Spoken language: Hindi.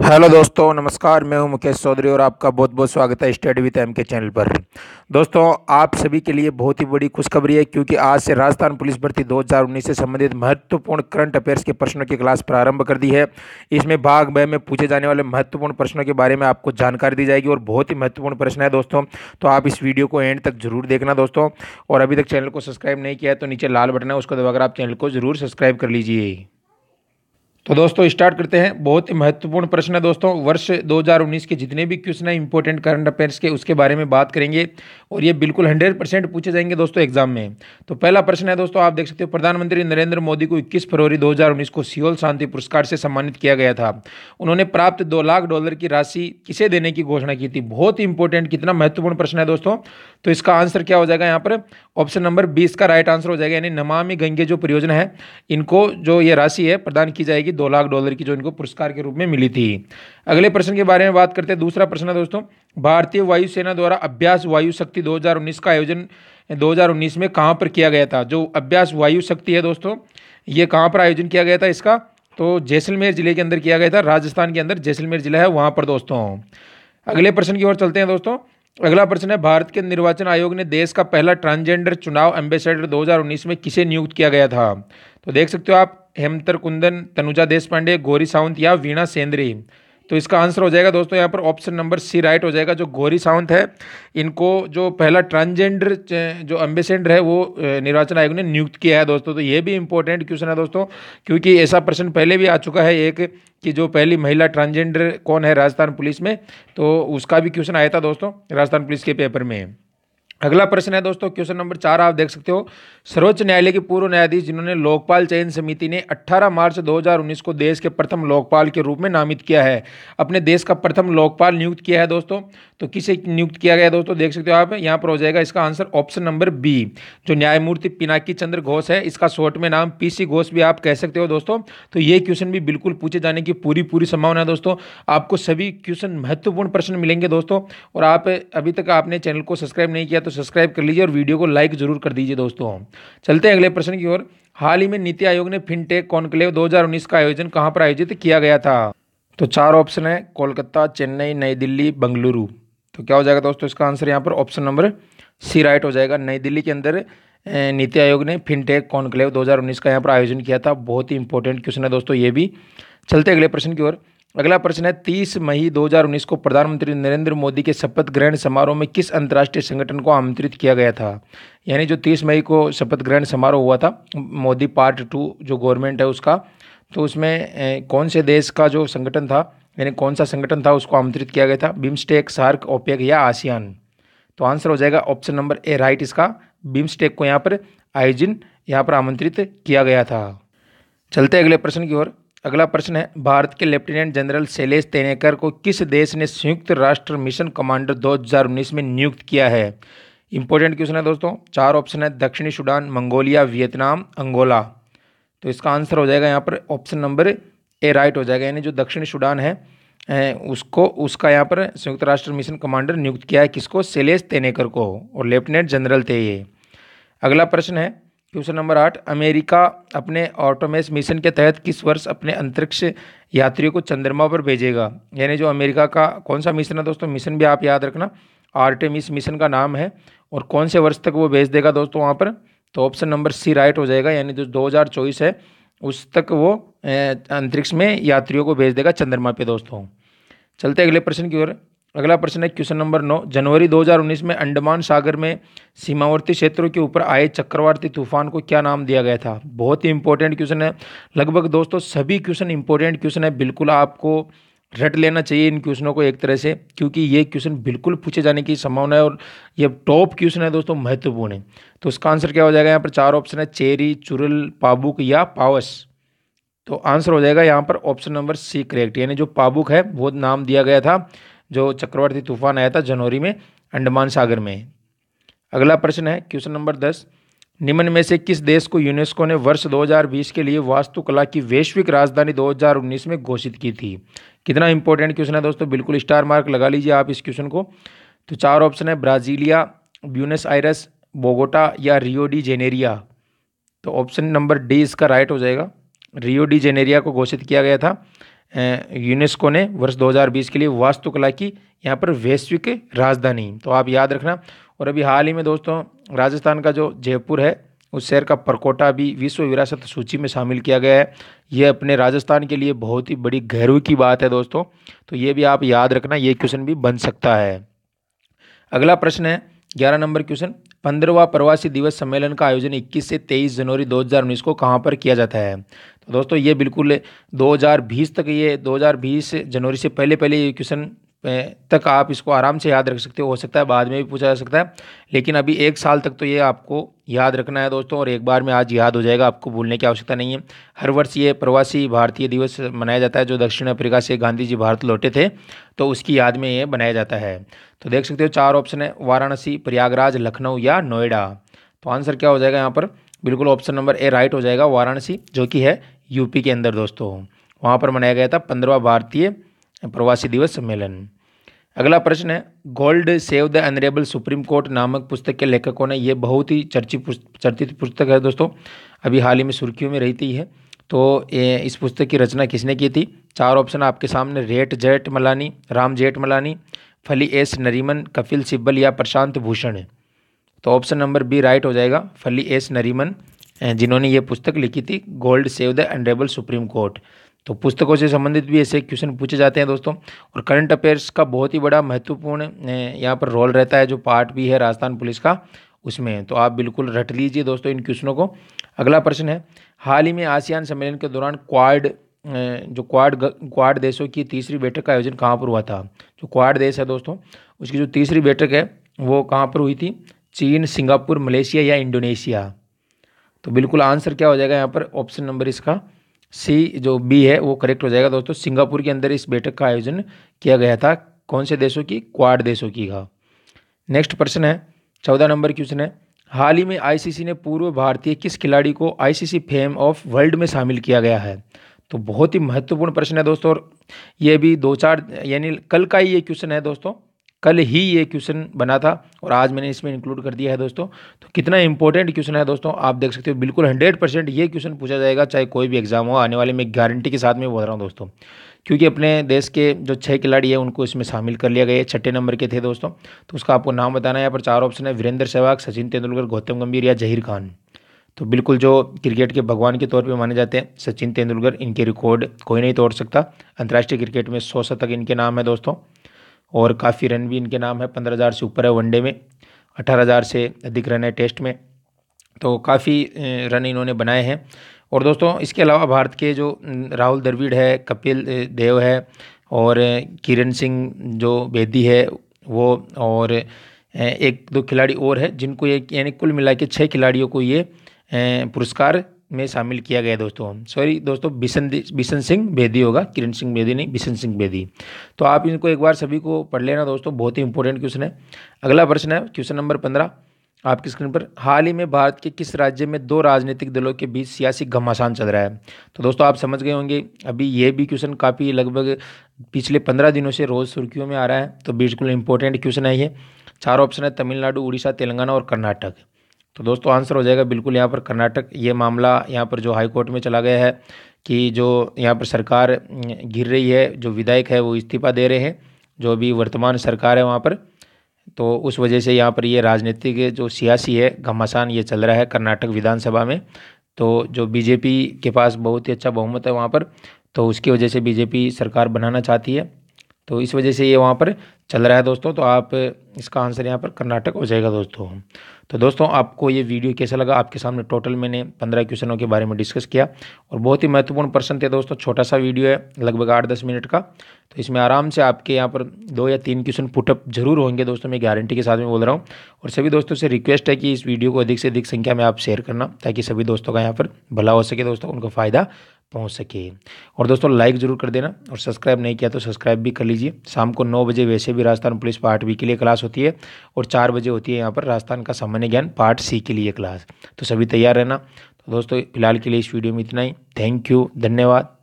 हेलो दोस्तों नमस्कार मैं हूं मुकेश चौधरी और आपका बहुत बहुत स्वागत है study with M K channel पर दोस्तों आप सभी के लिए बहुत ही बड़ी खुशखबरी है क्योंकि आज से राजस्थान पुलिस भर्ती 2019 से संबंधित महत्वपूर्ण करंट अफेयर्स के प्रश्नों की क्लास प्रारंभ कर दी है इसमें भाग ब में पूछे जाने वाले महत्वपूर्ण प्रश्नों के बारे में आपको जानकारी दी जाएगी और बहुत ही महत्वपूर्ण प्रश्न है दोस्तों तो आप इस वीडियो को एंड तक जरूर देखना दोस्तों और अभी तक चैनल को सब्सक्राइब नहीं किया है तो नीचे लाल बटन है उसको दबाकर आप चैनल को जरूर सब्सक्राइब कर लीजिए तो दोस्तों स्टार्ट करते हैं बहुत ही महत्वपूर्ण प्रश्न है दोस्तों वर्ष 2019 के जितने भी क्वेश्चन है इंपॉर्टेंट करंट अफेयर्स के उसके बारे में बात करेंगे और ये बिल्कुल 100 परसेंट पूछे जाएंगे दोस्तों एग्जाम में तो पहला प्रश्न है दोस्तों आप देख सकते हो प्रधानमंत्री नरेंद्र मोदी को इक्कीस फरवरी दो को सियोल शांति पुरस्कार से सम्मानित किया गया था उन्होंने प्राप्त दो लाख डॉलर की राशि किसे देने की घोषणा की थी बहुत ही इंपॉर्टेंट कितना महत्वपूर्ण प्रश्न है दोस्तों तो इसका आंसर क्या हो जाएगा यहाँ पर ऑप्शन नंबर बीस का राइट आंसर हो जाएगा यानी नमामि गंगे जो परियोजना है इनको जो ये राशि है प्रदान की जाएगी की दो लाख डॉलर की जो इनको पुरस्कार के रूप में मिली थी अगले प्रश्न के बारे में बात करते हैं दूसरा प्रश्न है दोस्तों भारतीय वायुसेना द्वारा अभ्यास वायु शक्ति 2019 का आयोजन 2019 में कहाँ पर किया गया था जो अभ्यास वायु शक्ति है दोस्तों ये कहाँ पर आयोजन किया गया था इसका तो जैसलमेर जिले के अंदर किया गया था राजस्थान के अंदर जैसलमेर जिला है वहाँ पर दोस्तों अगले प्रश्न की ओर चलते हैं दोस्तों अगला प्रश्न है भारत के निर्वाचन आयोग ने देश का पहला ट्रांसजेंडर चुनाव एम्बेसडर 2019 में किसे नियुक्त किया गया था तो देख सकते हो आप हेमतर कुंदन तनुजा देशपांडे गौरी सावंत या वीणा सेंद्री तो इसका आंसर हो जाएगा दोस्तों यहाँ पर ऑप्शन नंबर सी राइट हो जाएगा जो गौरी सावंत है इनको जो पहला ट्रांसजेंडर जो एम्बेसेंडर है वो निर्वाचन आयोग ने नियुक्त किया है दोस्तों तो ये भी इंपॉर्टेंट क्वेश्चन है दोस्तों क्योंकि ऐसा प्रश्न पहले भी आ चुका है एक कि जो पहली महिला ट्रांसजेंडर कौन है राजस्थान पुलिस में तो उसका भी क्वेश्चन आया था दोस्तों राजस्थान पुलिस के पेपर में अगला प्रश्न है दोस्तों क्वेश्चन नंबर चार आप देख सकते हो सर्वोच्च न्यायालय के पूर्व न्यायाधीश जिन्होंने लोकपाल चयन समिति ने 18 मार्च 2019 को देश के प्रथम लोकपाल के रूप में नामित किया है अपने देश का प्रथम लोकपाल नियुक्त किया है दोस्तों तो किसे नियुक्त किया गया दोस्तों देख सकते हो आप यहाँ पर हो जाएगा इसका आंसर ऑप्शन नंबर बी जो न्यायमूर्ति पिनाकी चंद्र घोष है इसका शॉर्ट में नाम पी घोष भी आप कह सकते हो दोस्तों तो ये क्वेश्चन भी बिल्कुल पूछे जाने की पूरी पूरी संभावना है दोस्तों आपको सभी क्वेश्चन महत्वपूर्ण प्रश्न मिलेंगे दोस्तों और आप अभी तक आपने चैनल को सब्सक्राइब नहीं किया तो सब्सक्राइब कर लीजिए और वीडियो को लाइक जरूर कर दीजिए दोस्तों चलते हैं अगले प्रश्न की ओर हाल ही में नीति आयोग ने फिनटेक कॉन्क्लेव 2019 का आयोजन कहाँ पर आयोजित किया गया था तो चार ऑप्शन है कोलकाता चेन्नई नई दिल्ली बंगलुरु तो क्या हो जाएगा दोस्तों इसका आंसर यहाँ पर ऑप्शन नंबर सी राइट हो जाएगा नई दिल्ली के अंदर नीति आयोग ने फिनटेक कॉन्क्लेव 2019 का यहाँ पर आयोजन किया था बहुत ही इंपॉर्टेंट क्वेश्चन है दोस्तों ये भी चलते अगले प्रश्न की ओर अगला प्रश्न है तीस मई 2019 को प्रधानमंत्री नरेंद्र मोदी के शपथ ग्रहण समारोह में किस अंतर्राष्ट्रीय संगठन को आमंत्रित किया गया था यानी जो तीस मई को शपथ ग्रहण समारोह हुआ था मोदी पार्ट टू जो गवर्नमेंट है उसका तो उसमें कौन से देश का जो संगठन था यानी कौन सा संगठन था उसको आमंत्रित किया गया था बिम्स्टेक सार्क ओपेक या आसियान तो आंसर हो जाएगा ऑप्शन नंबर ए राइट इसका बिम्स्टेक को यहाँ पर आयोजन यहाँ पर आमंत्रित किया गया था चलते अगले प्रश्न की ओर अगला प्रश्न है भारत के लेफ्टिनेंट जनरल शैलेश तेनेकर को किस देश ने संयुक्त राष्ट्र मिशन कमांडर 2019 में नियुक्त किया है इंपॉर्टेंट क्वेश्चन है दोस्तों चार ऑप्शन है दक्षिणी सूडान मंगोलिया वियतनाम अंगोला तो इसका आंसर हो जाएगा यहाँ पर ऑप्शन नंबर ए राइट हो जाएगा यानी जो दक्षिणी सूडान है उसको उसका यहाँ पर संयुक्त राष्ट्र मिशन कमांडर नियुक्त किया है किसको शैलेश तेनेकर को और लेफ्टिनेंट जनरल थे ये अगला प्रश्न है क्वेश्चन नंबर आठ अमेरिका अपने ऑटोमेस मिशन के तहत किस वर्ष अपने अंतरिक्ष यात्रियों को चंद्रमा पर भेजेगा यानी जो अमेरिका का कौन सा मिशन है दोस्तों मिशन भी आप याद रखना आर्टेमिस मिशन का नाम है और कौन से वर्ष तक वो भेज देगा दोस्तों वहाँ पर तो ऑप्शन नंबर सी राइट हो जाएगा यानी जो दो हज़ार चौबीस है उस तक वो अंतरिक्ष में यात्रियों को भेज देगा चंद्रमा पे दोस्तों चलते अगले प्रश्न की ओर अगला प्रश्न है क्वेश्चन नंबर नौ जनवरी 2019 में अंडमान सागर में सीमावर्ती क्षेत्रों के ऊपर आए चक्रवाती तूफान को क्या नाम दिया गया था बहुत ही इंपॉर्टेंट क्वेश्चन है लगभग दोस्तों सभी क्वेश्चन इंपॉर्टेंट क्वेश्चन है बिल्कुल आपको रट लेना चाहिए इन क्वेश्चनों को एक तरह से क्योंकि ये क्वेश्चन बिल्कुल पूछे जाने की संभावना है और ये टॉप क्वेश्चन है दोस्तों महत्वपूर्ण है तो उसका आंसर क्या हो जाएगा यहाँ पर चार ऑप्शन है चेरी चुरल पाबुक या पावस तो आंसर हो जाएगा यहाँ पर ऑप्शन नंबर सी करेक्ट यानी जो पाबुक है वो नाम दिया गया था जो चक्रवाती तूफान आया था जनवरी में अंडमान सागर में अगला प्रश्न है क्वेश्चन नंबर दस निम्न में से किस देश को यूनेस्को ने वर्ष 2020 के लिए वास्तुकला की वैश्विक राजधानी 2019 में घोषित की थी कितना इंपॉर्टेंट क्वेश्चन है दोस्तों बिल्कुल स्टार मार्क लगा लीजिए आप इस क्वेश्चन को तो चार ऑप्शन है ब्राजीलिया ब्यूनस आयरस बोगोटा या रियो डी जेनेरिया तो ऑप्शन नंबर डी इसका राइट हो जाएगा रियो डी जेनेरिया को घोषित किया गया था यूनेस्को ने वर्ष 2020 के लिए वास्तुकला की यहाँ पर वैश्विक राजधानी तो आप याद रखना और अभी हाल ही में दोस्तों राजस्थान का जो जयपुर है उस शहर का परकोटा भी विश्व विरासत सूची में शामिल किया गया है यह अपने राजस्थान के लिए बहुत ही बड़ी गौरव की बात है दोस्तों तो ये भी आप याद रखना ये क्वेश्चन भी बन सकता है अगला प्रश्न है ग्यारह नंबर क्वेश्चन पंद्रहवा प्रवासी दिवस सम्मेलन का आयोजन 21 से 23 जनवरी 2019 को कहाँ पर किया जाता है तो दोस्तों ये बिल्कुल 2020 तक ये 2020 जनवरी से पहले पहले ये क्वेश्चन तक आप इसको आराम से याद रख सकते हो हो सकता है बाद में भी पूछा जा सकता है लेकिन अभी एक साल तक तो ये आपको याद रखना है दोस्तों और एक बार में आज याद हो जाएगा आपको भूलने की आवश्यकता नहीं है हर वर्ष ये प्रवासी भारतीय दिवस मनाया जाता है जो दक्षिण अफ्रीका से गांधी जी भारत लौटे थे तो उसकी याद में ये मनाया जाता है तो देख सकते हो चार ऑप्शन है वाराणसी प्रयागराज लखनऊ या नोएडा तो आंसर क्या हो जाएगा यहाँ पर बिल्कुल ऑप्शन नंबर ए राइट हो जाएगा वाराणसी जो कि है यूपी के अंदर दोस्तों वहाँ पर मनाया गया था पंद्रवा भारतीय प्रवासी दिवस सम्मेलन अगला प्रश्न है God save the honourable supreme court नामक पुस्तक के लेखकों ने यह बहुत ही चर्चित चर्चित पुस्तक है दोस्तों अभी हाल ही में सुर्खियों में रहती है तो इस पुस्तक की रचना किसने की थी चार ऑप्शन आपके सामने रेट Jethmalani Ram Jethmalani Fali S Nariman Kafeel Sibal या प्रशांत भूषण तो ऑप्शन नंबर बी राइट हो जाएगा फली एस नरीमन जिन्होंने ये पुस्तक लिखी थी God save the honourable supreme court तो पुस्तकों से संबंधित भी ऐसे क्वेश्चन पूछे जाते हैं दोस्तों और करंट अफेयर्स का बहुत ही बड़ा महत्वपूर्ण यहाँ पर रोल रहता है जो पार्ट भी है राजस्थान पुलिस का उसमें तो आप बिल्कुल रट लीजिए दोस्तों इन क्वेश्चनों को अगला प्रश्न है हाल ही में आसियान सम्मेलन के दौरान क्वाड जो क्वाड क्वाड देशों की तीसरी बैठक का आयोजन कहाँ पर हुआ था जो क्वाड देश है दोस्तों उसकी जो तीसरी बैठक है वो कहाँ पर हुई थी चीन सिंगापुर मलेशिया या इंडोनेशिया तो बिल्कुल आंसर क्या हो जाएगा यहाँ पर ऑप्शन नंबर इसका सी जो बी है वो करेक्ट हो जाएगा दोस्तों सिंगापुर के अंदर इस बैठक का आयोजन किया गया था कौन से देशों की क्वाड देशों की का नेक्स्ट प्रश्न है चौदह नंबर क्वेश्चन है हाल ही में आईसीसी ने पूर्व भारतीय किस खिलाड़ी को आईसीसी फेम ऑफ वर्ल्ड में शामिल किया गया है तो बहुत ही महत्वपूर्ण प्रश्न है दोस्तों और ये भी दो चार यानी कल का ही ये क्वेश्चन है दोस्तों कल ही ये क्वेश्चन बना था और आज मैंने इसमें इंक्लूड कर दिया है दोस्तों तो कितना इंपॉर्टेंट क्वेश्चन है दोस्तों आप देख सकते हो बिल्कुल हंड्रेड परसेंट ये क्वेश्चन पूछा जाएगा चाहे कोई भी एग्जाम हो आने वाले में गारंटी के साथ में बोल रहा हूँ दोस्तों क्योंकि अपने देश के जो छः खिलाड़ी हैं उनको इसमें शामिल कर लिया गया है छठे नंबर के थे दोस्तों तो उसका आपको नाम बताना है यहाँ पर चार ऑप्शन है वीरेंद्र सहवाग सचिन तेंदुलकर गौतम गंभीर या जहीर खान तो बिल्कुल जो क्रिकेट के भगवान के तौर पे माने जाते हैं सचिन तेंदुलकर इनके रिकॉर्ड कोई नहीं तोड़ सकता अंतर्राष्ट्रीय क्रिकेट में सौ शतक इनके नाम है दोस्तों और काफ़ी रन भी इनके नाम है पंद्रह हज़ार से ऊपर है वनडे में अठारह हज़ार से अधिक रन है टेस्ट में तो काफ़ी रन इन्होंने बनाए हैं और दोस्तों इसके अलावा भारत के जो राहुल द्रविड़ है कपिल देव है और किरण सिंह जो बेदी है वो और एक दो खिलाड़ी और है जिनको ये यानी कुल मिला के छः खिलाड़ियों को ये पुरस्कार में शामिल किया गया दोस्तों सॉरी दोस्तों बिशन बिशन सिंह बेदी होगा किरण सिंह बेदी नहीं बिशन सिंह बेदी तो आप इनको एक बार सभी को पढ़ लेना दोस्तों बहुत ही इंपॉर्टेंट क्वेश्चन है अगला प्रश्न है क्वेश्चन नंबर पंद्रह आपकी स्क्रीन पर हाल ही में भारत के किस राज्य में दो राजनीतिक दलों के बीच सियासी घमासान चल रहा है तो दोस्तों आप समझ गए होंगे अभी ये भी क्वेश्चन काफ़ी लगभग पिछले पंद्रह दिनों से रोज़ सुर्खियों में आ रहा है तो बिल्कुल इंपॉर्टेंट क्वेश्चन है ये चार ऑप्शन है तमिलनाडु उड़ीसा तेलंगाना और कर्नाटक तो दोस्तों आंसर हो जाएगा बिल्कुल यहाँ पर कर्नाटक ये मामला यहाँ पर जो हाई कोर्ट में चला गया है कि जो यहाँ पर सरकार घिर रही है जो विधायक है वो इस्तीफा दे रहे हैं जो अभी वर्तमान सरकार है वहाँ पर तो उस वजह से यहाँ पर ये राजनीतिक जो सियासी है घमासान ये चल रहा है कर्नाटक विधानसभा में तो जो बीजेपी के पास बहुत ही अच्छा बहुमत है वहाँ पर तो उसकी वजह से बीजेपी सरकार बनाना चाहती है तो इस वजह से ये वहाँ पर चल रहा है दोस्तों तो आप इसका आंसर यहाँ पर कर्नाटक हो जाएगा दोस्तों तो दोस्तों आपको ये वीडियो कैसा लगा आपके सामने टोटल मैंने पंद्रह क्वेश्चनों के बारे में डिस्कस किया और बहुत ही महत्वपूर्ण प्रश्न थे दोस्तों छोटा सा वीडियो है लगभग आठ दस मिनट का तो इसमें आराम से आपके यहाँ पर दो या तीन क्वेश्चन पुटअप जरूर होंगे दोस्तों मैं गारंटी के साथ में बोल रहा हूँ और सभी दोस्तों से रिक्वेस्ट है कि इस वीडियो को अधिक से अधिक संख्या में आप शेयर करना ताकि सभी दोस्तों का यहाँ पर भला हो सके दोस्तों उनको फ़ायदा पहुंच सके और दोस्तों लाइक ज़रूर कर देना और सब्सक्राइब नहीं किया तो सब्सक्राइब भी कर लीजिए शाम को नौ बजे वैसे भी राजस्थान पुलिस पार्ट बी के लिए क्लास होती है और चार बजे होती है यहाँ पर राजस्थान का सामान्य ज्ञान पार्ट सी के लिए क्लास तो सभी तैयार रहना तो दोस्तों फिलहाल के लिए इस वीडियो में इतना ही थैंक यू धन्यवाद